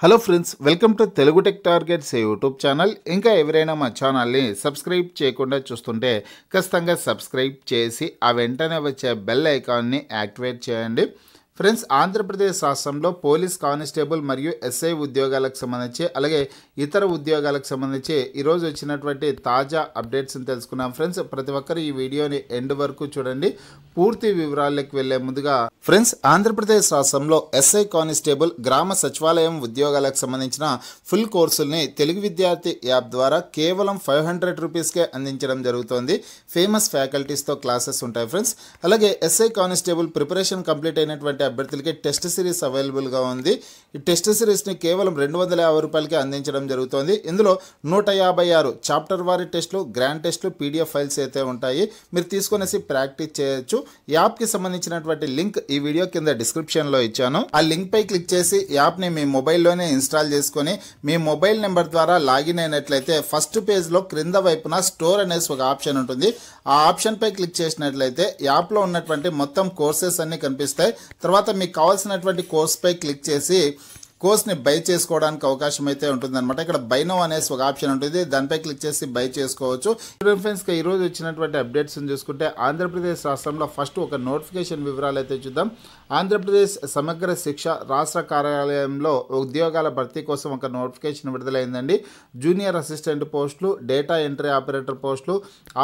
hello friends welcome to Telugu tech targets YouTube channel ఇంకా ఎవరైనా మా ఛానల్ని సబ్స్క్రైబ్ చేయకుండా చూస్తుంటే ఖచ్చితంగా సబ్స్క్రైబ్ చేసి ఆ వెంటనే వచ్చే బెల్ ఐకాన్ని యాక్టివేట్ చేయండి ఫ్రెండ్స్ ఆంధ్రప్రదేశ్ రాష్ట్రంలో పోలీస్ కానిస్టేబుల్ మరియు ఎస్ఐ ఉద్యోగాలకు సంబంధించి అలాగే ఇతర ఉద్యోగాలకు సంబంధించి ఈరోజు వచ్చినటువంటి తాజా అప్డేట్స్ని తెలుసుకున్నాం ఫ్రెండ్స్ ప్రతి ఒక్కరు ఈ వీడియోని ఎండ్ వరకు చూడండి పూర్తి వివరాలకు వెళ్లే ముందుగా ఫ్రెండ్స్ ఆంధ్రప్రదేశ్ రాష్ట్రంలో ఎస్ఐ కానిస్టేబుల్ గ్రామ సచివాలయం ఉద్యోగాలకు సంబంధించిన ఫుల్ కోర్సుల్ని తెలుగు విద్యార్థి యాప్ ద్వారా కేవలం ఫైవ్ హండ్రెడ్ రూపీస్కే అందించడం జరుగుతోంది ఫేమస్ ఫ్యాకల్టీస్తో క్లాసెస్ ఉంటాయి ఫ్రెండ్స్ అలాగే ఎస్ఐ కానిస్టేబుల్ ప్రిపరేషన్ కంప్లీట్ అయినటువంటి అభ్యర్థులకి టెస్ట్ సిరీస్ అవైలబుల్గా ఉంది ఈ టెస్ట్ సిరీస్ని కేవలం రెండు వందల యాభై రూపాయలకే అందించడం జరుగుతోంది ఇందులో నూట యాభై ఆరు చాప్టర్ వారి టెస్టులు గ్రాండ్ టెస్టులు పీడిఎఫ్ ఫైల్స్ అయితే ఉంటాయి మీరు తీసుకునేసి ప్రాక్టీస్ చేయొచ్చు యాప్కి సంబంధించినటువంటి లింక్ ఈ వీడియో కింద డిస్క్రిప్షన్లో ఇచ్చాను ఆ లింక్ పై క్లిక్ చేసి యాప్ని మీ మొబైల్లోనే ఇన్స్టాల్ చేసుకొని మీ మొబైల్ నెంబర్ ద్వారా లాగిన్ అయినట్లయితే ఫస్ట్ పేజ్లో క్రింద వైపున స్టోర్ అనేసి ఒక ఆప్షన్ ఉంటుంది ఆ ఆప్షన్పై క్లిక్ చేసినట్లయితే యాప్లో ఉన్నటువంటి మొత్తం కోర్సెస్ అన్నీ కనిపిస్తాయి తర్వాత మీకు కావాల్సినటువంటి కోర్స్పై క్లిక్ చేసి కోర్స్ని బై చేసుకోవడానికి అవకాశం అయితే ఉంటుందన్నమాట ఇక్కడ బైనో అనేసి ఒక ఆప్షన్ ఉంటుంది దానిపై క్లిక్ చేసి బై చేసుకోవచ్చు ఈ ఈరోజు వచ్చినటువంటి అప్డేట్స్ని చూసుకుంటే ఆంధ్రప్రదేశ్ రాష్ట్రంలో ఫస్ట్ ఒక నోటిఫికేషన్ వివరాలు అయితే చూద్దాం ఆంధ్రప్రదేశ్ సమగ్ర శిక్ష రాష్ట్ర కార్యాలయంలో ఉద్యోగాల భర్తీ కోసం ఒక నోటిఫికేషన్ విడుదలైందండి జూనియర్ అసిస్టెంట్ పోస్టులు డేటా ఎంట్రీ ఆపరేటర్ పోస్టులు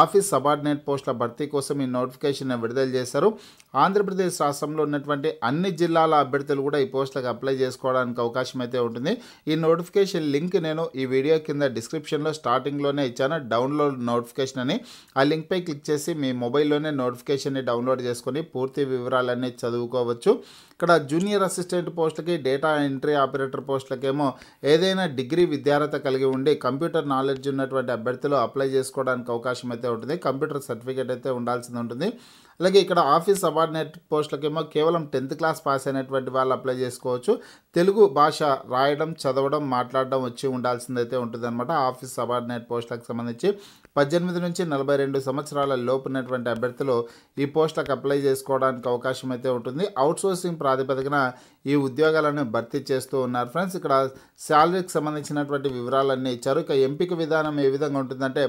ఆఫీస్ సబార్డినేట్ పోస్టుల భర్తీ కోసం ఈ నోటిఫికేషన్ విడుదల చేశారు ఆంధ్రప్రదేశ్ రాష్ట్రంలో ఉన్నటువంటి అన్ని జిల్లాల అభ్యర్థులు కూడా ఈ పోస్టులకు అప్లై చేసుకోవడానికి అవకాశం అయితే ఉంటుంది ఈ నోటిఫికేషన్ లింక్ నేను ఈ వీడియో కింద డిస్క్రిప్షన్లో స్టార్టింగ్లోనే ఇచ్చాను డౌన్లోడ్ నోటిఫికేషన్ అని ఆ లింక్పై క్లిక్ చేసి మీ మొబైల్లోనే నోటిఫికేషన్ని డౌన్లోడ్ చేసుకొని పూర్తి వివరాలన్నీ చదువుకోవచ్చు ఇక్కడ జూనియర్ అసిస్టెంట్ పోస్టులకి డేటా ఎంట్రీ ఆపరేటర్ పోస్టులకేమో ఏదైనా డిగ్రీ విద్యార్హత కలిగి ఉండి కంప్యూటర్ నాలెడ్జ్ ఉన్నటువంటి అభ్యర్థులు అప్లై చేసుకోవడానికి అవకాశం అయితే ఉంటుంది కంప్యూటర్ సర్టిఫికేట్ అయితే ఉండాల్సింది ఉంటుంది అలాగే ఇక్కడ ఆఫీస్ సబార్డినేట్ పోస్టులకేమో కేవలం టెన్త్ క్లాస్ పాస్ అయినటువంటి వాళ్ళు అప్లై చేసుకోవచ్చు తెలుగు భాష రాయడం చదవడం మాట్లాడడం వచ్చి ఉండాల్సిందైతే ఉంటుందన్నమాట ఆఫీస్ సబార్డినేట్ పోస్టులకు సంబంధించి పద్దెనిమిది నుంచి నలభై రెండు సంవత్సరాల లోపునటువంటి అభ్యర్థులు ఈ పోస్టులకు అప్లై చేసుకోవడానికి అవకాశం అయితే ఉంటుంది అవుట్సోర్సింగ్ ప్రాతిపదికన ఈ ఉద్యోగాలను భర్తీ చేస్తూ ఉన్నారు ఫ్రెండ్స్ ఇక్కడ శాలరీకి సంబంధించినటువంటి వివరాలన్నీ ఇచ్చారు ఇక ఎంపిక విధానం ఏ విధంగా ఉంటుందంటే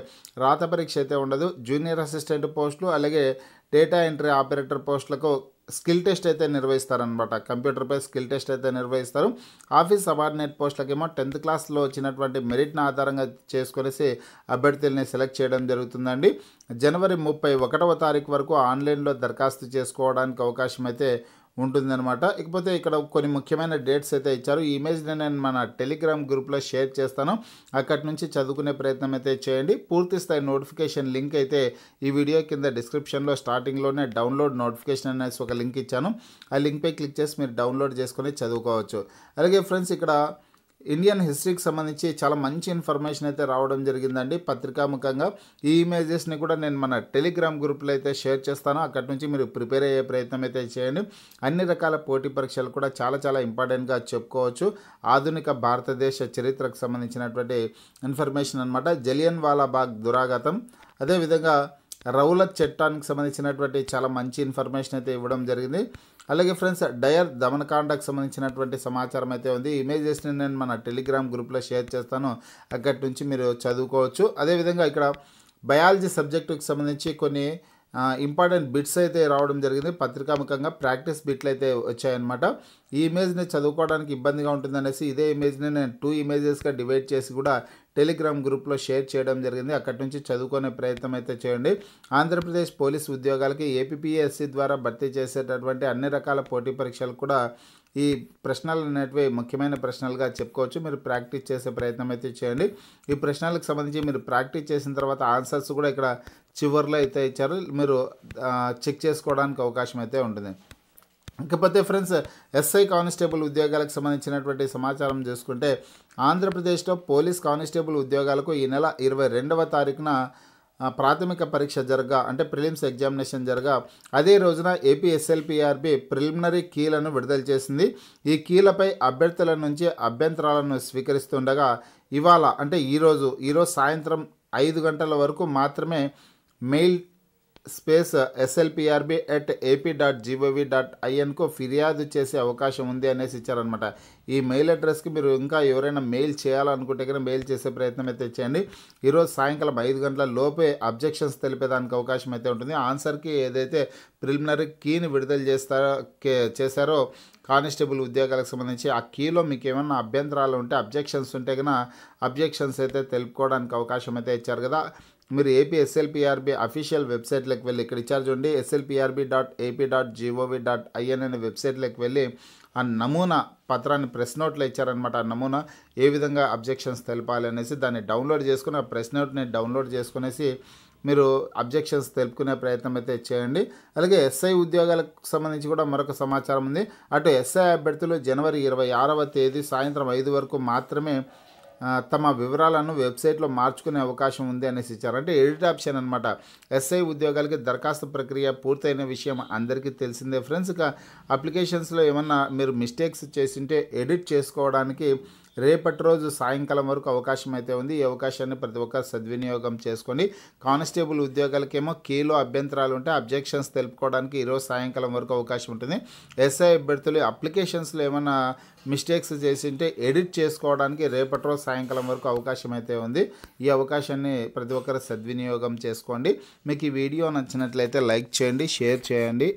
రాత పరీక్ష అయితే ఉండదు జూనియర్ అసిస్టెంట్ పోస్టులు అలాగే డేటా ఎంట్రీ ఆపరేటర్ పోస్టులకు స్కిల్ టెస్ట్ అయితే నిర్వహిస్తారనమాట కంప్యూటర్పై స్కిల్ టెస్ట్ అయితే నిర్వహిస్తారు ఆఫీస్ సబార్డినేట్ పోస్టులకేమో టెన్త్ క్లాస్లో వచ్చినటువంటి మెరిట్ను ఆధారంగా చేసుకొనేసి అభ్యర్థుల్ని సెలెక్ట్ చేయడం జరుగుతుందండి జనవరి ముప్పై ఒకటవ తారీఖు వరకు ఆన్లైన్లో దరఖాస్తు చేసుకోవడానికి అవకాశం అయితే ఉంటుందన్నమాట ఇకపోతే ఇక్కడ కొన్ని ముఖ్యమైన డేట్స్ అయితే ఇచ్చారు ఈ ఇమేజ్ నేను మన టెలిగ్రామ్ గ్రూప్లో షేర్ చేస్తాను అక్కడి నుంచి చదువుకునే ప్రయత్నం అయితే చేయండి పూర్తి స్థాయి నోటిఫికేషన్ లింక్ అయితే ఈ వీడియో కింద డిస్క్రిప్షన్లో స్టార్టింగ్లోనే డౌన్లోడ్ నోటిఫికేషన్ అనేసి ఒక లింక్ ఇచ్చాను ఆ లింక్పై క్లిక్ చేసి మీరు డౌన్లోడ్ చేసుకుని చదువుకోవచ్చు అలాగే ఫ్రెండ్స్ ఇక్కడ ఇండియన్ హిస్టరీకి సంబంధించి చాలా మంచి ఇన్ఫర్మేషన్ అయితే రావడం జరిగిందండి పత్రికాముఖంగా ఈ ఇమేజెస్ని కూడా నేను మన టెలిగ్రామ్ గ్రూప్లో అయితే షేర్ చేస్తాను అక్కడి నుంచి మీరు ప్రిపేర్ అయ్యే ప్రయత్నం అయితే చేయండి అన్ని రకాల పోటీ పరీక్షలు కూడా చాలా చాలా ఇంపార్టెంట్గా చెప్పుకోవచ్చు ఆధునిక భారతదేశ చరిత్రకు సంబంధించినటువంటి ఇన్ఫర్మేషన్ అనమాట జలియన్ వాలాబాగ్ దురాగతం అదేవిధంగా రౌలత్ చట్టానికి సంబంధించినటువంటి చాలా మంచి ఇన్ఫర్మేషన్ అయితే ఇవ్వడం జరిగింది అలాగే ఫ్రెండ్స్ డయర్ దమనకాండకు సంబంధించినటువంటి సమాచారం అయితే ఉంది ఇమేజెస్ని నేను మన టెలిగ్రామ్ గ్రూప్లో షేర్ చేస్తాను అక్కడి నుంచి మీరు చదువుకోవచ్చు అదేవిధంగా ఇక్కడ బయాలజీ సబ్జెక్టుకి సంబంధించి కొన్ని ఇంపార్టెంట్ బిట్స్ అయితే రావడం జరిగింది పత్రికాముఖంగా ప్రాక్టీస్ బిట్లు అయితే వచ్చాయన్నమాట ఈ ఇమేజ్ని చదువుకోవడానికి ఇబ్బందిగా ఉంటుందనేసి ఇదే ఇమేజ్ని నేను టూ ఇమేజెస్గా డివైడ్ చేసి కూడా టెలిగ్రామ్ గ్రూప్లో షేర్ చేయడం జరిగింది అక్కడి నుంచి చదువుకునే ప్రయత్నం అయితే చేయండి ఆంధ్రప్రదేశ్ పోలీస్ ఉద్యోగాలకి ఏపీఎస్సి ద్వారా భర్తీ చేసేటటువంటి అన్ని రకాల పోటీ పరీక్షలు కూడా ఈ ప్రశ్నలు అనేటివి ముఖ్యమైన ప్రశ్నలుగా చెప్పుకోవచ్చు మీరు ప్రాక్టీస్ చేసే ప్రయత్నం అయితే చేయండి ఈ ప్రశ్నలకు సంబంధించి మీరు ప్రాక్టీస్ చేసిన తర్వాత ఆన్సర్స్ కూడా ఇక్కడ చివరిలో అయితే ఇచ్చారు మీరు చెక్ చేసుకోవడానికి అవకాశం అయితే ఉంటుంది ఇకపోతే ఫ్రెండ్స్ ఎస్ఐ కానిస్టేబుల్ ఉద్యోగాలకు సంబంధించినటువంటి సమాచారం చూసుకుంటే ఆంధ్రప్రదేశ్లో పోలీస్ కానిస్టేబుల్ ఉద్యోగాలకు ఈ నెల ఇరవై రెండవ తారీఖున ప్రాథమిక పరీక్ష జరగా అంటే ప్రిలిమ్స్ ఎగ్జామినేషన్ జరగా అదే రోజున ఏపీఎస్ఎల్పిఆర్బి ప్రిలిమినరీ కీలను విడుదల చేసింది ఈ కీలపై అభ్యర్థుల నుంచి అభ్యంతరాలను స్వీకరిస్తుండగా ఇవాళ అంటే ఈరోజు ఈరోజు సాయంత్రం ఐదు గంటల వరకు మాత్రమే mail space SLPRB at AP dot GOV dot ఐఎన్కు ఫిర్యాదు చేసే అవకాశం ఉంది అనేసి ఇచ్చారనమాట ఈ మెయిల్ అడ్రస్కి మీరు ఇంకా ఎవరైనా మెయిల్ చేయాలనుకుంటే కనుక మెయిల్ చేసే ప్రయత్నం అయితే చేయండి ఈరోజు సాయంకాలం ఐదు గంటల లోపే అబ్జెక్షన్స్ తెలిపేదానికి అవకాశం అయితే ఉంటుంది ఆన్సర్కి ఏదైతే ప్రిలిమినరీ కీని విడుదల చేస్తారో చేశారో కానిస్టేబుల్ ఉద్యోగాలకు సంబంధించి ఆ కీలో మీకు ఏమైనా అభ్యంతరాలు ఉంటే అబ్జెక్షన్స్ ఉంటే కనుక అబ్జెక్షన్స్ అయితే తెలుపుకోవడానికి అవకాశం అయితే ఇచ్చారు కదా మీరు ఏపీ ఎస్ఎల్పిఆర్బి అఫీషియల్ వెబ్సైట్లోకి వెళ్ళి ఇక్కడ ఇచ్చారు చూడండి SLPRB dot AP dot GOV dot IN అనే వెబ్సైట్లోకి వెళ్ళి ఆ నమూనా పత్రాన్ని ప్రెస్ నోట్లో ఇచ్చారనమాట ఆ నమూనా ఏ విధంగా అబ్జెక్షన్స్ తెలపాలి అనేసి దాన్ని డౌన్లోడ్ చేసుకుని ఆ ప్రెస్ నోట్ని డౌన్లోడ్ చేసుకునేసి మీరు అబ్జెక్షన్స్ తెలుపుకునే ప్రయత్నం అయితే చేయండి అలాగే ఎస్ఐ ఉద్యోగాలకు సంబంధించి కూడా మరొక సమాచారం ఉంది అటు ఎస్ఐ అభ్యర్థులు జనవరి ఇరవై ఆరవ తేదీ సాయంత్రం ఐదు వరకు మాత్రమే తమ వివరాలను వెబ్సైట్లో మార్చుకునే అవకాశం ఉంది అనేసి ఇచ్చారు అంటే ఎడిట్ ఆప్షన్ అనమాట ఎస్ఐ ఉద్యోగాలకి దరఖాస్తు ప్రక్రియ పూర్తయిన విషయం అందరికీ తెలిసిందే ఫ్రెండ్స్ ఇక అప్లికేషన్స్లో ఏమన్నా మీరు మిస్టేక్స్ చేసింటే ఎడిట్ చేసుకోవడానికి రేపటి రోజు సాయంకాలం వరకు అవకాశం అయితే ఉంది ఈ అవకాశాన్ని ప్రతి ఒక్కరు సద్వినియోగం చేసుకొని కానిస్టేబుల్ ఉద్యోగాలకేమో కీలో అభ్యంతరాలు ఉంటే అబ్జెక్షన్స్ తెలుపుకోవడానికి ఈరోజు సాయంకాలం వరకు అవకాశం ఉంటుంది ఎస్ఐ అభ్యర్థులు అప్లికేషన్స్లో ఏమైనా మిస్టేక్స్ చేసి ఉంటే ఎడిట్ చేసుకోవడానికి రేపటి రోజు సాయంకాలం వరకు అవకాశం అయితే ఉంది ఈ అవకాశాన్ని ప్రతి ఒక్కరు సద్వినియోగం చేసుకోండి మీకు ఈ వీడియో నచ్చినట్లయితే లైక్ చేయండి షేర్ చేయండి